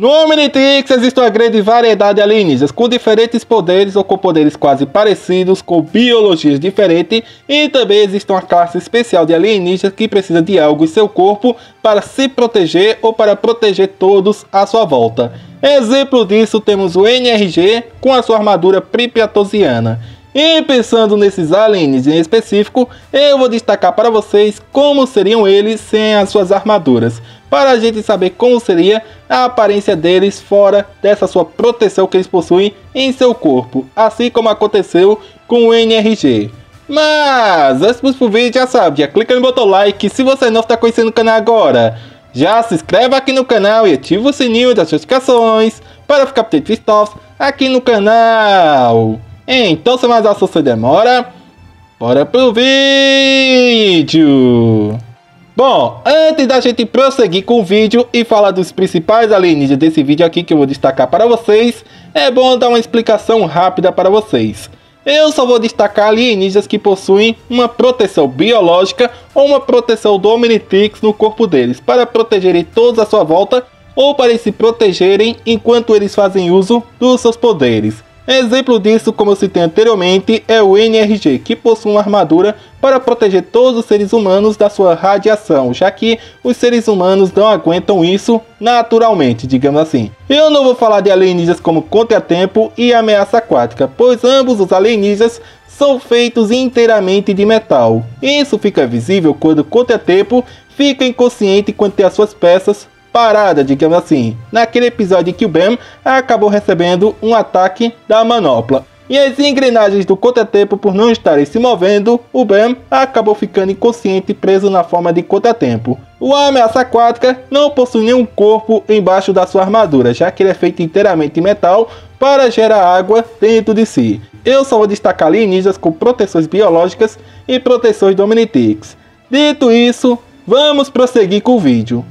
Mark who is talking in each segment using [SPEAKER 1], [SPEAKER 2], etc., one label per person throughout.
[SPEAKER 1] No Omnitrix existe uma grande variedade de alienígenas, com diferentes poderes ou com poderes quase parecidos, com biologias diferentes, e também existe uma classe especial de alienígenas que precisa de algo em seu corpo para se proteger ou para proteger todos à sua volta. Exemplo disso temos o NRG com a sua armadura pripiatosiana. E pensando nesses aliens em específico, eu vou destacar para vocês como seriam eles sem as suas armaduras, para a gente saber como seria a aparência deles fora dessa sua proteção que eles possuem em seu corpo, assim como aconteceu com o NRG. Mas, antes de o vídeo, já sabe, já clica no botão like se você não está conhecendo o canal agora. Já se inscreva aqui no canal e ativa o sininho das notificações para ficar por dentro de aqui no canal. Então, sem mais assunto demora, bora pro vídeo! Bom, antes da gente prosseguir com o vídeo e falar dos principais alienígenas desse vídeo aqui que eu vou destacar para vocês, é bom dar uma explicação rápida para vocês. Eu só vou destacar alienígenas que possuem uma proteção biológica ou uma proteção do Omnitrix no corpo deles, para protegerem todos à sua volta ou para eles se protegerem enquanto eles fazem uso dos seus poderes. Exemplo disso, como eu citei anteriormente, é o NRG, que possui uma armadura para proteger todos os seres humanos da sua radiação, já que os seres humanos não aguentam isso naturalmente, digamos assim. Eu não vou falar de alienígenas como contratempo e ameaça aquática, pois ambos os alienígenas são feitos inteiramente de metal. Isso fica visível quando o contratempo fica inconsciente quando tem as suas peças parada, digamos assim. Naquele episódio que o Ben acabou recebendo um ataque da manopla. E as engrenagens do contratempo, por não estarem se movendo, o Ben acabou ficando inconsciente preso na forma de contratempo. O ameaça aquática não possui nenhum corpo embaixo da sua armadura, já que ele é feito inteiramente de metal para gerar água dentro de si. Eu só vou destacar alienígenas com proteções biológicas e proteções Dominitics. Dito isso, vamos prosseguir com o vídeo.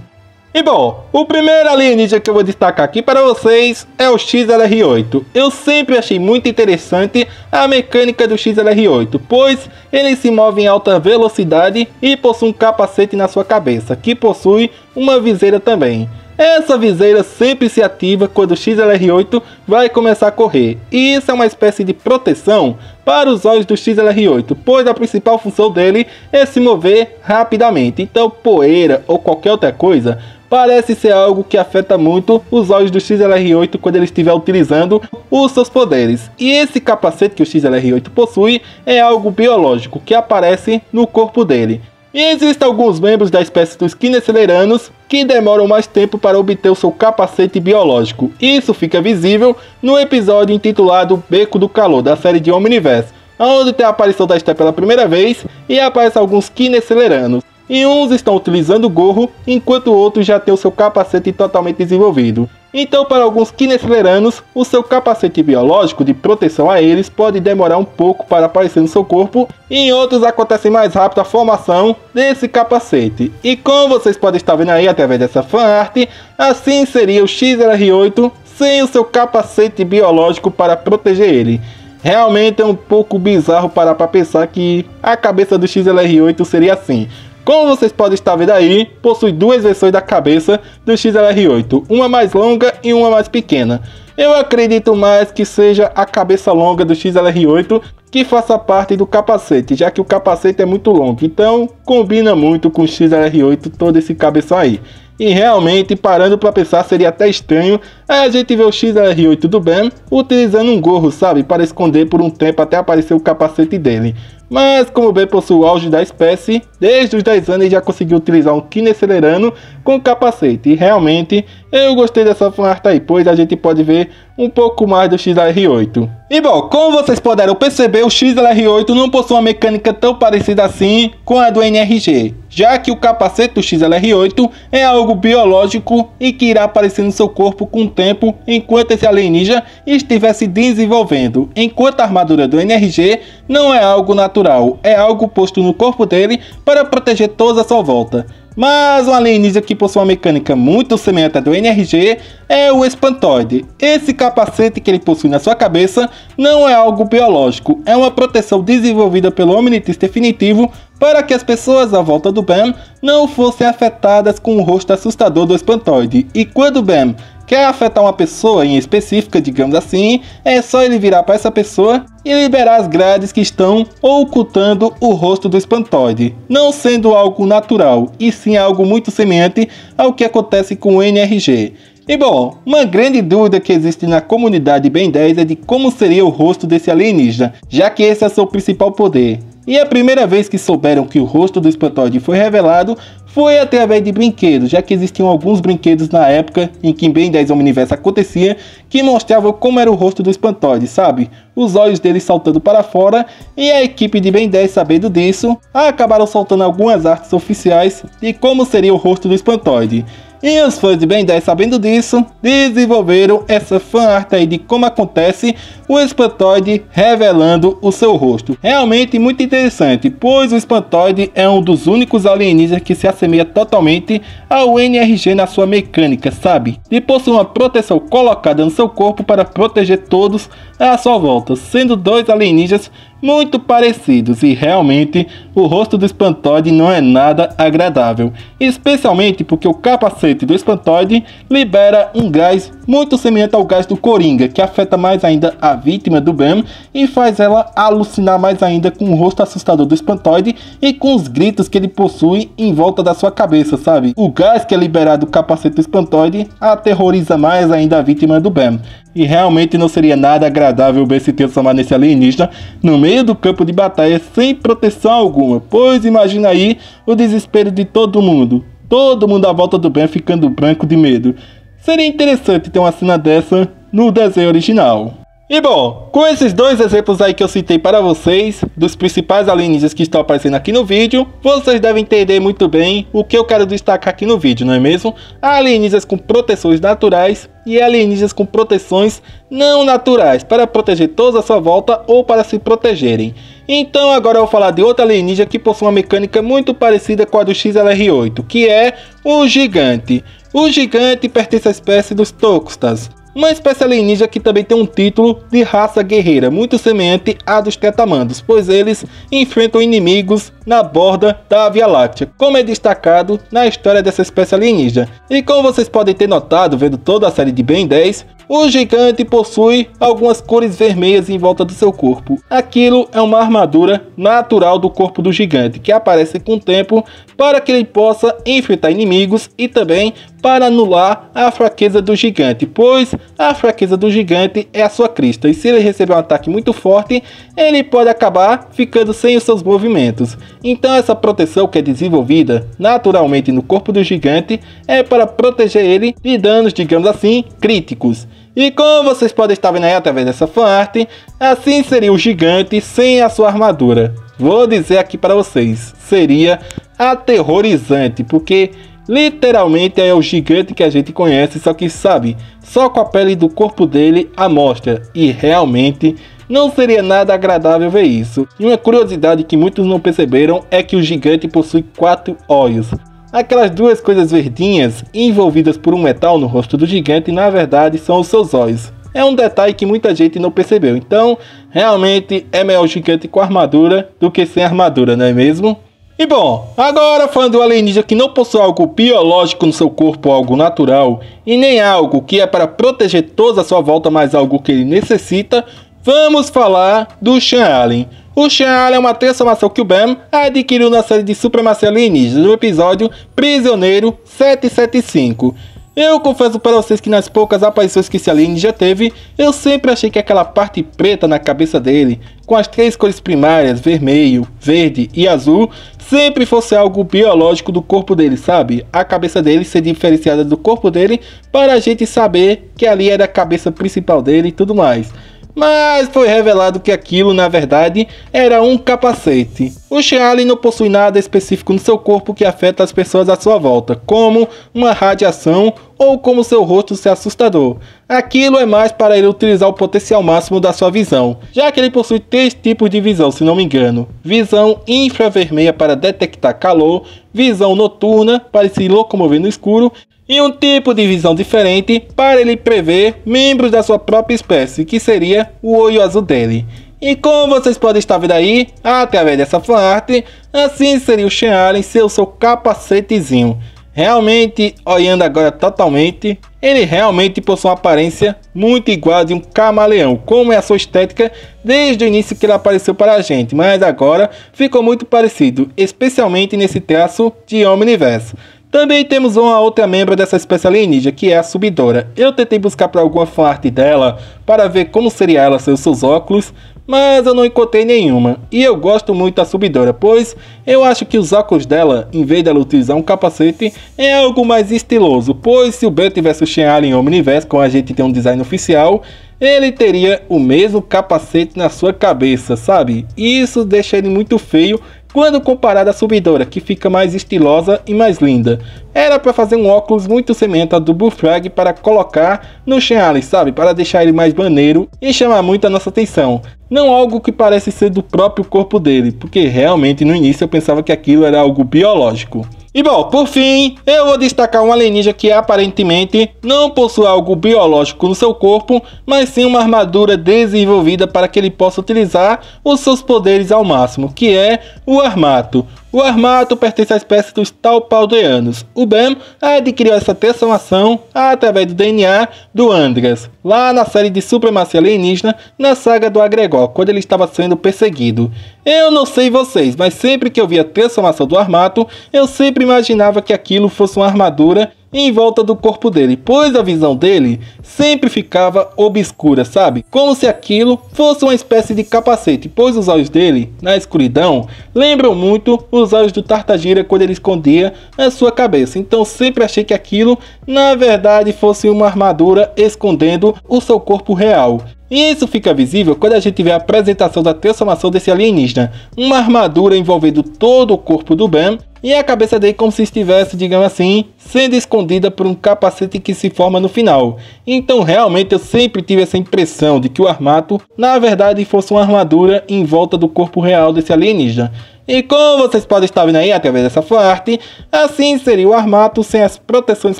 [SPEAKER 1] E bom, o primeiro alienígena que eu vou destacar aqui para vocês é o XLR8. Eu sempre achei muito interessante a mecânica do XLR8, pois ele se move em alta velocidade e possui um capacete na sua cabeça, que possui uma viseira também. Essa viseira sempre se ativa quando o XLR8 vai começar a correr, e isso é uma espécie de proteção para os olhos do XLR8, pois a principal função dele é se mover rapidamente. Então, poeira ou qualquer outra coisa parece ser algo que afeta muito os olhos do XLR8 quando ele estiver utilizando os seus poderes. E esse capacete que o XLR8 possui é algo biológico que aparece no corpo dele. E existem alguns membros da espécie dos quineceleiranos que demoram mais tempo para obter o seu capacete biológico. Isso fica visível no episódio intitulado Beco do Calor, da série de Omniverse, onde tem a aparição da Step pela primeira vez e aparecem alguns quineceleiranos e uns estão utilizando o gorro, enquanto outros já têm o seu capacete totalmente desenvolvido. Então, para alguns kinesleranos, o seu capacete biológico de proteção a eles pode demorar um pouco para aparecer no seu corpo, e em outros acontece mais rápido a formação desse capacete. E como vocês podem estar vendo aí através dessa fanart, assim seria o XLR8 sem o seu capacete biológico para proteger ele. Realmente é um pouco bizarro parar para pensar que a cabeça do XLR8 seria assim. Como vocês podem estar vendo aí, possui duas versões da cabeça do XLR8, uma mais longa e uma mais pequena. Eu acredito mais que seja a cabeça longa do XLR8 que faça parte do capacete, já que o capacete é muito longo, então combina muito com o XLR8 todo esse cabeção aí. E realmente, parando para pensar, seria até estranho a gente ver o XLR8 do Ben utilizando um gorro, sabe, para esconder por um tempo até aparecer o capacete dele. Mas como bem possui o auge da espécie, desde os 10 anos já conseguiu utilizar um kineselerano com capacete. E realmente, eu gostei dessa fanart aí, pois a gente pode ver um pouco mais do XLR8. E bom, como vocês puderam perceber, o XLR8 não possui uma mecânica tão parecida assim com a do NRG, já que o capacete do XLR8 é algo biológico e que irá aparecer no seu corpo com o tempo enquanto esse alienígena estiver se desenvolvendo, enquanto a armadura do NRG não é algo natural natural, é algo posto no corpo dele para proteger todos à sua volta. Mas um alienígena que possui uma mecânica muito semelhante à do NRG é o Espantoide. Esse capacete que ele possui na sua cabeça não é algo biológico, é uma proteção desenvolvida pelo Omnitis Definitivo para que as pessoas à volta do Bam não fossem afetadas com o rosto assustador do Espantoide. E quando Bam quer afetar uma pessoa em específica, digamos assim, é só ele virar para essa pessoa e liberar as grades que estão ocultando o rosto do espantoide, não sendo algo natural, e sim algo muito semelhante ao que acontece com o NRG. E bom, uma grande dúvida que existe na comunidade Ben 10 é de como seria o rosto desse alienígena, já que esse é seu principal poder. E é a primeira vez que souberam que o rosto do espantoide foi revelado foi através de brinquedos, já que existiam alguns brinquedos na época em que Ben 10 Omniverse acontecia, que mostravam como era o rosto do Espantoide, sabe? Os olhos dele saltando para fora, e a equipe de Ben 10 sabendo disso, acabaram soltando algumas artes oficiais de como seria o rosto do Espantoide. E os fãs de Ben 10 sabendo disso, desenvolveram essa fan art aí de como acontece o espantoide revelando o seu rosto. Realmente muito interessante, pois o espantoide é um dos únicos alienígenas que se assemelha totalmente ao NRG na sua mecânica, sabe? E possui uma proteção colocada no seu corpo para proteger todos à sua volta, sendo dois alienígenas muito parecidos e realmente o rosto do espantoide não é nada agradável, especialmente porque o capacete do espantoide libera um gás muito semelhante ao gás do coringa, que afeta mais ainda a vítima do Ben e faz ela alucinar mais ainda com o rosto assustador do espantoide e com os gritos que ele possui em volta da sua cabeça, sabe? O gás que é liberado do capacete do espantoide aterroriza mais ainda a vítima do Ben E realmente não seria nada agradável ver se transformar nesse alienista no meio do campo de batalha sem proteção alguma, pois imagina aí o desespero de todo mundo. Todo mundo à volta do Ben ficando branco de medo. Seria interessante ter uma cena dessa no desenho original. E bom, com esses dois exemplos aí que eu citei para vocês, dos principais alienígenas que estão aparecendo aqui no vídeo, vocês devem entender muito bem o que eu quero destacar aqui no vídeo, não é mesmo? Alienígenas com proteções naturais e alienígenas com proteções não naturais, para proteger todos à sua volta ou para se protegerem. Então agora eu vou falar de outra alienígena que possui uma mecânica muito parecida com a do XLR-8, que é o Gigante. O Gigante pertence à espécie dos Tocostas, uma espécie alienígena que também tem um título de raça guerreira, muito semelhante à dos Tetamandos, pois eles enfrentam inimigos na borda da Via Láctea, como é destacado na história dessa espécie alienígena. E como vocês podem ter notado vendo toda a série de Ben 10, o gigante possui algumas cores vermelhas em volta do seu corpo. Aquilo é uma armadura natural do corpo do gigante, que aparece com o tempo para que ele possa enfrentar inimigos e também para anular a fraqueza do gigante, pois a fraqueza do gigante é a sua crista, e se ele receber um ataque muito forte, ele pode acabar ficando sem os seus movimentos. Então essa proteção que é desenvolvida naturalmente no corpo do gigante é para proteger ele de danos, digamos assim, críticos. E como vocês podem estar vendo aí através dessa fanart, assim seria o gigante sem a sua armadura. Vou dizer aqui para vocês, seria aterrorizante, porque Literalmente é o gigante que a gente conhece, só que sabe, só com a pele do corpo dele a mostra. E realmente não seria nada agradável ver isso. E uma curiosidade que muitos não perceberam é que o gigante possui quatro olhos. Aquelas duas coisas verdinhas envolvidas por um metal no rosto do gigante, na verdade, são os seus olhos. É um detalhe que muita gente não percebeu. Então, realmente é melhor o gigante com armadura do que sem armadura, não é mesmo? E bom, agora falando do alienígena que não possui algo biológico no seu corpo, algo natural, e nem algo que é para proteger toda a sua volta, mas algo que ele necessita, vamos falar do Sean Allen. O Sean Allen é uma transformação que o Bam adquiriu na série de Supremacia Alienígena do episódio Prisioneiro 775. Eu confesso para vocês que nas poucas aparições que esse alien já teve, eu sempre achei que aquela parte preta na cabeça dele, com as três cores primárias, vermelho, verde e azul, sempre fosse algo biológico do corpo dele, sabe? A cabeça dele ser diferenciada do corpo dele para a gente saber que ali era a cabeça principal dele e tudo mais mas foi revelado que aquilo, na verdade, era um capacete. O Charlie não possui nada específico no seu corpo que afeta as pessoas à sua volta, como uma radiação ou como seu rosto ser assustador. Aquilo é mais para ele utilizar o potencial máximo da sua visão, já que ele possui três tipos de visão, se não me engano: visão infravermelha para detectar calor, visão noturna para se locomover no escuro e um tipo de visão diferente para ele prever membros da sua própria espécie, que seria o olho azul dele. E como vocês podem estar vendo aí, através dessa fanart, assim seria o Sean Allen o seu capacetezinho. Realmente, olhando agora totalmente, ele realmente possui uma aparência muito igual a de um camaleão, como é a sua estética desde o início que ele apareceu para a gente, mas agora ficou muito parecido, especialmente nesse traço de Homem-Universo. Também temos uma outra membro dessa espécie alienígena, que é a Subidora. Eu tentei buscar para alguma fanart dela para ver como seria ela sem seus óculos, mas eu não encontrei nenhuma. E eu gosto muito da Subidora, pois eu acho que os óculos dela, em vez dela utilizar um capacete, é algo mais estiloso, pois se o Ben tivesse o Shen Alien Omniverse, com a gente tem um design oficial, ele teria o mesmo capacete na sua cabeça, sabe? Isso deixa ele muito feio quando comparada à subidora, que fica mais estilosa e mais linda. Era para fazer um óculos muito semelhante ao do Bullfrog para colocar no Shen sabe? Para deixar ele mais maneiro e chamar muito a nossa atenção. Não algo que parece ser do próprio corpo dele, porque realmente no início eu pensava que aquilo era algo biológico. E bom, por fim, eu vou destacar um alienígena que aparentemente não possui algo biológico no seu corpo, mas sim uma armadura desenvolvida para que ele possa utilizar os seus poderes ao máximo, que é o Armato, o armato pertence à espécie dos talpaudeanos. O Bem adquiriu essa transformação através do DNA do Andras, lá na série de Supremacia Alienígena, na saga do Agregor, quando ele estava sendo perseguido. Eu não sei vocês, mas sempre que eu via a transformação do armato, eu sempre imaginava que aquilo fosse uma armadura em volta do corpo dele, pois a visão dele sempre ficava obscura, sabe? Como se aquilo fosse uma espécie de capacete, pois os olhos dele, na escuridão, lembram muito os olhos do Tartagira quando ele escondia a sua cabeça. Então sempre achei que aquilo, na verdade, fosse uma armadura escondendo o seu corpo real. E isso fica visível quando a gente vê a apresentação da transformação desse alienígena, uma armadura envolvendo todo o corpo do Ben e a cabeça dele como se estivesse, digamos assim, sendo escondida por um capacete que se forma no final. Então realmente eu sempre tive essa impressão de que o armato, na verdade, fosse uma armadura em volta do corpo real desse alienígena. E como vocês podem estar vendo aí através dessa arte, assim seria o Armato sem as proteções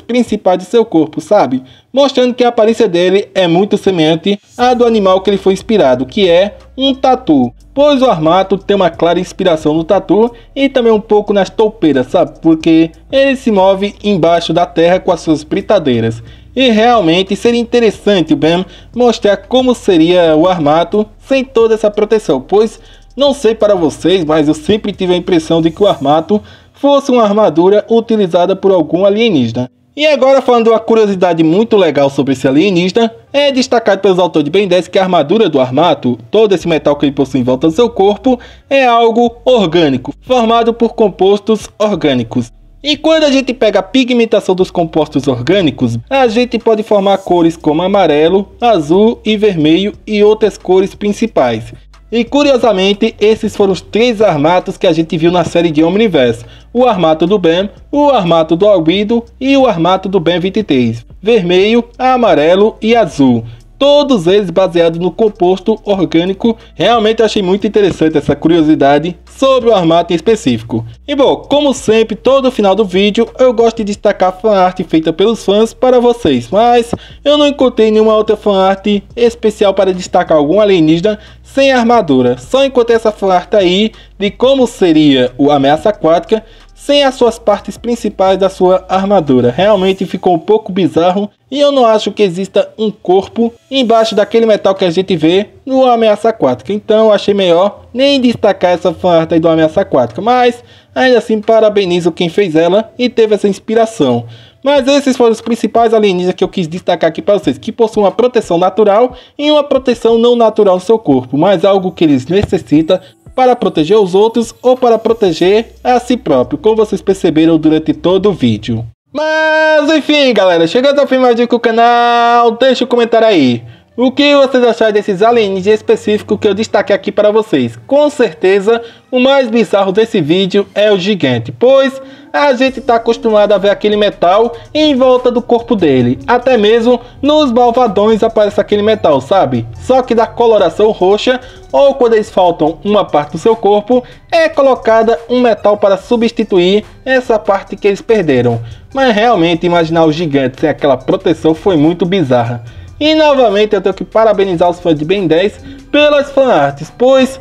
[SPEAKER 1] principais de seu corpo, sabe? Mostrando que a aparência dele é muito semelhante à do animal que ele foi inspirado, que é um tatu. Pois o Armato tem uma clara inspiração no tatu e também um pouco nas toupeiras, sabe? Porque ele se move embaixo da terra com as suas britadeiras. E realmente seria interessante o Ben mostrar como seria o Armato sem toda essa proteção, pois não sei para vocês, mas eu sempre tive a impressão de que o Armato fosse uma armadura utilizada por algum alienígena. E agora falando uma curiosidade muito legal sobre esse alienígena, é destacado pelos autores de Ben 10 que a armadura do Armato, todo esse metal que ele possui em volta do seu corpo, é algo orgânico, formado por compostos orgânicos. E quando a gente pega a pigmentação dos compostos orgânicos, a gente pode formar cores como amarelo, azul e vermelho e outras cores principais. E curiosamente, esses foram os três armatos que a gente viu na série de Omniverse. O armato do Ben, o armato do Albedo e o armato do Ben 23. Vermelho, amarelo e azul todos eles baseados no composto orgânico. Realmente achei muito interessante essa curiosidade sobre o armato em específico. E bom, como sempre, todo final do vídeo eu gosto de destacar a fanart feita pelos fãs para vocês, mas eu não encontrei nenhuma outra fanart especial para destacar algum alienígena sem armadura. Só encontrei essa fanart aí de como seria o Ameaça Aquática sem as suas partes principais da sua armadura. Realmente ficou um pouco bizarro e eu não acho que exista um corpo embaixo daquele metal que a gente vê no Ameaça Aquática. Então achei melhor nem destacar essa fanart do Ameaça Aquática, mas ainda assim parabenizo quem fez ela e teve essa inspiração. Mas esses foram os principais alienígenas que eu quis destacar aqui para vocês, que possuem uma proteção natural e uma proteção não natural no seu corpo, mas algo que eles necessitam para proteger os outros ou para proteger a si próprio, como vocês perceberam durante todo o vídeo. Mas enfim, galera, chegando ao fim mais do canal, deixa o um comentário aí. O que vocês acharam desses alienígenas específicos que eu destaquei aqui para vocês? Com certeza, o mais bizarro desse vídeo é o gigante, pois a gente está acostumado a ver aquele metal em volta do corpo dele. Até mesmo nos malvadões aparece aquele metal, sabe? Só que da coloração roxa, ou quando eles faltam uma parte do seu corpo, é colocada um metal para substituir essa parte que eles perderam. Mas realmente imaginar o gigante sem aquela proteção foi muito bizarra. E novamente eu tenho que parabenizar os fãs de Ben 10 pelas fanarts, pois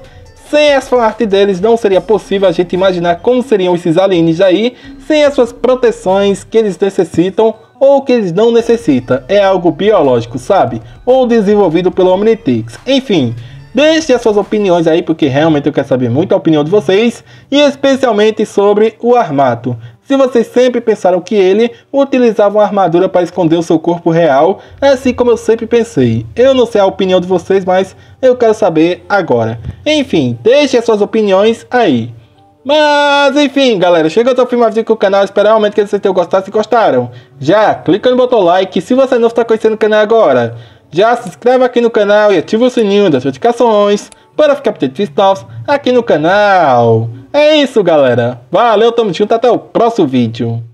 [SPEAKER 1] sem as fanarts deles não seria possível a gente imaginar como seriam esses aliens aí sem as suas proteções que eles necessitam ou que eles não necessitam. É algo biológico, sabe? Ou desenvolvido pelo Omnitrix. Enfim, Deixe as suas opiniões aí, porque realmente eu quero saber muito a opinião de vocês, e especialmente sobre o Armato. Se vocês sempre pensaram que ele utilizava uma armadura para esconder o seu corpo real, é assim como eu sempre pensei. Eu não sei a opinião de vocês, mas eu quero saber agora. Enfim, deixe as suas opiniões aí. Mas enfim, galera, chegou até o fim mais vídeo do canal, espero realmente que vocês tenham gostado, se gostaram. Já clica no botão like se você não está conhecendo o canal agora. Já se inscreve aqui no canal e ativa o sininho das notificações para ficar por dentro de novos aqui no canal. É isso, galera. Valeu, tamo junto, até o próximo vídeo.